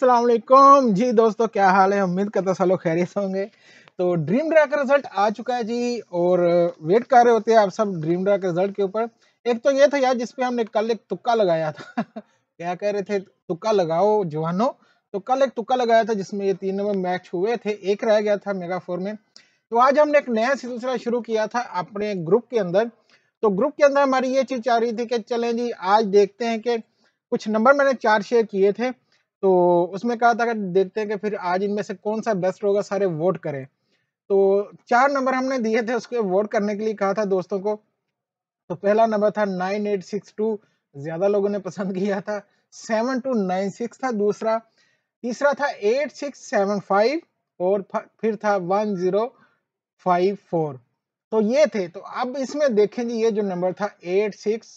असलम जी दोस्तों क्या हाल है उम्मीद करता सालों खैरियत होंगे तो ड्रीम ड्रा का रिजल्ट आ चुका है जी और वेट कर रहे होते हैं आप सब ड्रीम ड्रा के रिजल्ट के ऊपर एक तो ये था यार जिसपे हमने कल एक तुक्का लगाया था क्या कह रहे थे तुक्का लगाओ जवानों तो कल एक तुक्का लगाया था जिसमें ये तीन नंबर मैच हुए थे एक रह गया था मेगा फोर में तो आज हमने एक नया सिलसिला शुरू किया था अपने ग्रुप के अंदर तो ग्रुप के अंदर हमारी ये चीज़ चाह रही थी कि चलें जी आज देखते हैं कि कुछ नंबर मैंने चार शेयर किए थे तो उसमें कहा था कि देखते हैं कि फिर आज इनमें से कौन सा बेस्ट होगा सारे वोट करें तो चार नंबर हमने दिए थे उसके वोट करने के लिए कहा था दोस्तों को तो पहला नंबर था नाइन एट सिक्स टू ज्यादा लोगों ने पसंद किया था सेवन टू नाइन सिक्स था दूसरा तीसरा था एट सिक्स सेवन फाइव और फिर था वन जीरो फाइव फोर तो ये थे तो अब इसमें देखें जी ये जो नंबर था एट सिक्स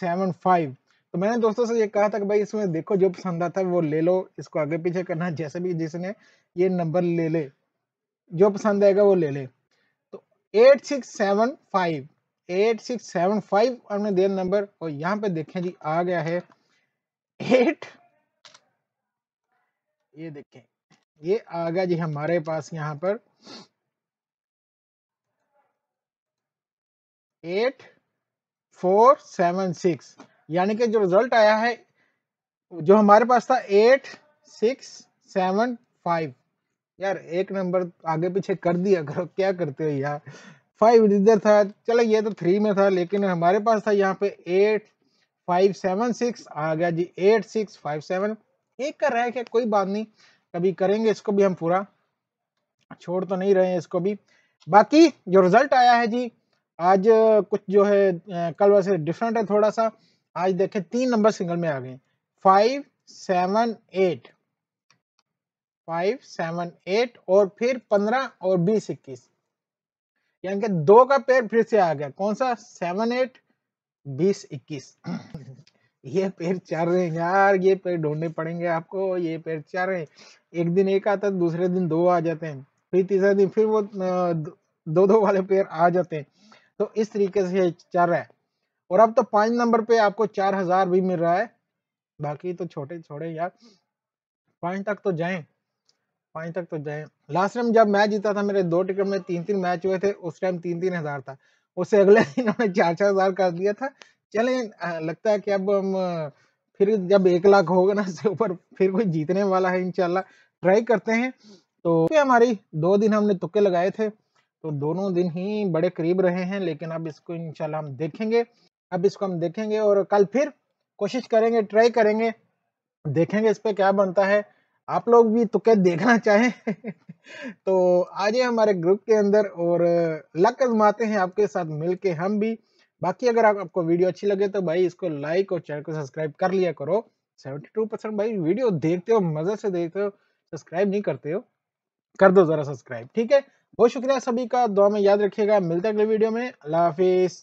सेवन फाइव तो मैंने दोस्तों से ये कहा था कि भाई इसमें देखो जो पसंद आता है वो ले लो इसको आगे पीछे करना है जैसे भी जिसने ये नंबर ले ले जो पसंद आएगा वो ले ले तो eight six seven five eight six seven five हमने दिया नंबर और यहाँ पे देखें जी आ गया है एट ये देखें ये आ गया जी हमारे पास यहाँ पर एट फोर सेवन सिक्स यानी कि जो रिजल्ट आया है जो हमारे पास था एट सिक्स सेवन फाइव यार एक नंबर आगे पीछे कर दिया करो क्या करते हो यार फाइव इधर था चलो ये तो थ्री में था लेकिन हमारे पास था यहाँ पे एट फाइव सेवन सिक्स आ गया जी एट सिक्स फाइव सेवन एक कर रहा है क्या कोई बात नहीं कभी करेंगे इसको भी हम पूरा छोड़ तो नहीं रहे हैं इसको भी बाकी जो रिजल्ट आया है जी आज कुछ जो है कल वैसे डिफरेंट है थोड़ा सा आज देखे तीन नंबर सिंगल में आ गए five seven eight five seven eight और फिर पंद्रह और बीस इक्कीस यानी कि दो का पेयर फिर से आ गया कौन सा सेवन एट बीस इक्कीस ये पेड़ चार रहे हैं यार ये पेड़ ढूंढने पड़ेंगे आपको ये पेड़ चार रहे एक दिन एक आता दूसरे दिन दो आ जाते हैं फिर तीसरा दिन फिर वो दो दो वाले पेड़ आ जाते हैं तो इस तरीके से ये चार रहा है और अब तो पांच नंबर पे आपको चार हजार भी मिल रहा है बाकी तो छोटे छोड़े यार पांच तक तो जाए पांच तक तो जाए लास्ट टाइम जब मैच जीता था मेरे दो टिकट में तीन तीन मैच हुए थे उस टाइम तीन तीन हजार था उससे अगले दिन उन्होंने चार चार हजार कर दिया था चले लगता है कि अब हम फिर जब एक लाख होगा ना उससे ऊपर फिर कोई जीतने वाला है इनशाला ट्राई करते हैं तो हमारी दो दिन हमने तुक्के लगाए थे तो दोनों दिन ही बड़े करीब रहे हैं लेकिन अब इसको इनशाला हम देखेंगे अब इसको हम देखेंगे और कल फिर कोशिश करेंगे ट्राई करेंगे देखेंगे इस पर क्या बनता है आप लोग भी तो क्या देखना चाहें तो आ जाए हमारे ग्रुप के अंदर और लक आजमाते हैं आपके साथ मिलके हम भी बाकी अगर आप, आपको वीडियो अच्छी लगे तो भाई इसको लाइक और चैनल को सब्सक्राइब कर लिया करो सेवेंटी टू परसेंट भाई वीडियो देखते हो मज़े से देखते हो सब्सक्राइब नहीं करते हो कर दो ज़रा सब्सक्राइब ठीक है बहुत शुक्रिया सभी का दुआ में याद रखिएगा मिलते अगले वीडियो में अल्लाह हाफिज़